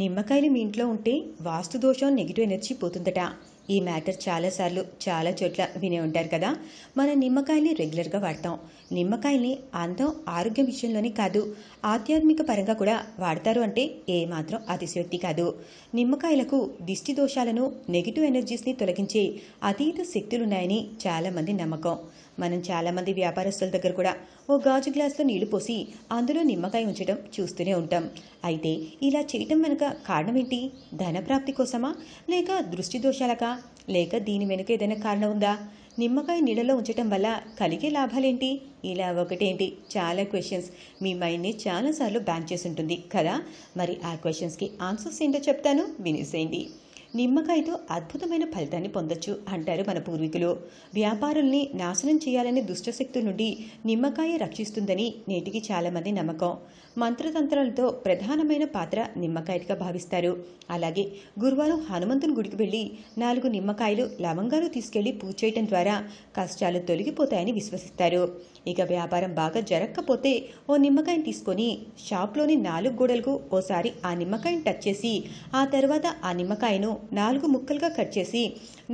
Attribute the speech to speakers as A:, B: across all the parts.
A: నిమ్మకాయలు మీ ఇంట్లో ఉంటే వాస్తు దోషం నెగిటివ్ ఎనర్జీ పోతుందట ఈ మ్యాటర్ చాలాసార్లు చాలా చోట్ల వినే ఉంటారు కదా మనం నిమ్మకాయల్ని రెగ్యులర్గా వాడతాం నిమ్మకాయల్ని అందం ఆరోగ్యం విషయంలోనే కాదు ఆధ్యాత్మిక పరంగా కూడా వాడతారు అంటే ఏమాత్రం అతిశయోక్తి కాదు నిమ్మకాయలకు దిష్టి దోషాలను నెగిటివ్ ఎనర్జీస్ని తొలగించే అతీత శక్తులున్నాయని చాలామంది నమ్మకం మనం చాలామంది వ్యాపారస్తుల దగ్గర కూడా ఓ గాజు గ్లాస్లో నీళ్లు పోసి అందులో నిమ్మకాయ ఉంచడం చూస్తూనే ఉంటాం అయితే ఇలా చేయటం వెనుక కారణం ఏంటి ధనప్రాప్తి కోసమా లేక దృష్టి దోషాలకా లేక దీని వెనుక ఏదైనా కారణం ఉందా నిమ్మకాయ నీడలో ఉంచటం వల్ల కలిగే లాభాలేంటి ఇలా ఒకటేంటి చాలా క్వశ్చన్స్ మీ మైండ్ని చాలాసార్లు బ్యాన్ చేసి ఉంటుంది కదా మరి ఆ క్వశ్చన్స్కి ఆన్సర్స్ ఏంటో చెప్తాను వినేసేయండి నిమ్మకాయతో అద్భుతమైన ఫలితాన్ని పొందొచ్చు అంటారు మన పూర్వీకులు వ్యాపారుల్ని నాశనం చేయాలనే దుష్టశక్తి నుండి నిమ్మకాయ రక్షిస్తుందని నేటికి చాలామంది నమ్మకం మంత్రతంత్రాలతో ప్రధానమైన పాత్ర నిమ్మకాయగా భావిస్తారు అలాగే గురువారం హనుమంతుని గుడికి వెళ్ళి నాలుగు నిమ్మకాయలు లవంగాలు తీసుకెళ్లి పూజ చేయటం ద్వారా కష్టాలు తొలగిపోతాయని విశ్వసిస్తారు ఇక వ్యాపారం బాగా జరగకపోతే ఓ నిమ్మకాయని తీసుకొని షాప్లోని నాలుగు గోడలకు ఓసారి ఆ నిమ్మకాయని టచ్ చేసి ఆ తర్వాత ఆ నిమ్మకాయను నాలుగు ముక్కలుగా కట్ చేసి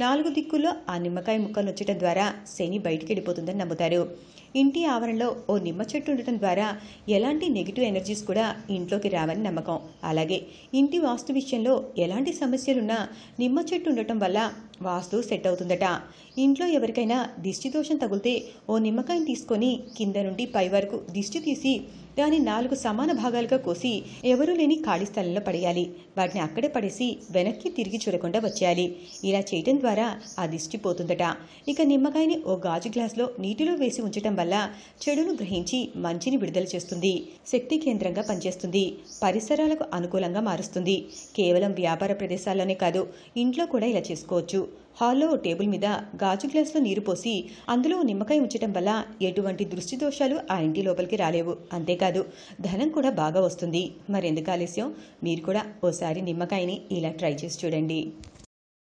A: నాలుగు దిక్కుల్లో ఆ నిమ్మకాయ ముక్కలు ఉంచడం ద్వారా శని బయటికి వెళ్ళిపోతుందని నమ్ముతారు ఇంటి ఆవరణలో ఓ నిమ్మ చెట్టు ఉండటం ద్వారా ఎలాంటి నెగిటివ్ ఎనర్జీస్ కూడా ఇంట్లోకి రావని నమ్మకం అలాగే ఇంటి వాస్తు విషయంలో ఎలాంటి సమస్యలున్నా నిమ్మ చెట్టు ఉండటం వల్ల వాస్తు సెట్ అవుతుందట ఇంట్లో ఎవరికైనా దిష్టి దోషం తగిలితే ఓ నిమ్మకాయని తీసుకొని కింద నుండి పై వరకు దిష్టి తీసి దాని నాలుగు సమాన భాగాలుగా కోసి ఎవరూ లేని ఖాళీ స్థలంలో పడేయాలి వాటిని అక్కడే పడేసి వెనక్కి తిరిగి చూడకుండా వచ్చేయాలి ఇలా చేయటం ద్వారా ఆ దిష్టి పోతుందట ఇక నిమ్మకాయని ఓ గాజు గ్లాస్లో నీటిలో వేసి ఉంచటం వల్ల చెడును గ్రహించి మంచిని విడుదల చేస్తుంది శక్తి కేంద్రంగా పనిచేస్తుంది పరిసరాలకు అనుకూలంగా మారుస్తుంది కేవలం వ్యాపార ప్రదేశాల్లోనే కాదు ఇంట్లో కూడా ఇలా చేసుకోవచ్చు హాల్లో టేబుల్ మీద గాజు గ్లాసులో నీరు పోసి అందులో నిమ్మకాయ ఉంచటం వల్ల ఎటువంటి దృష్టి దోషాలు ఆ ఇంటి లోపలికి రాలేవు అంతేకాదు ధనం కూడా బాగా వస్తుంది మరెందుకు ఆలస్యం మీరు కూడా ఓసారి నిమ్మకాయని ఇలా ట్రై చేసి చూడండి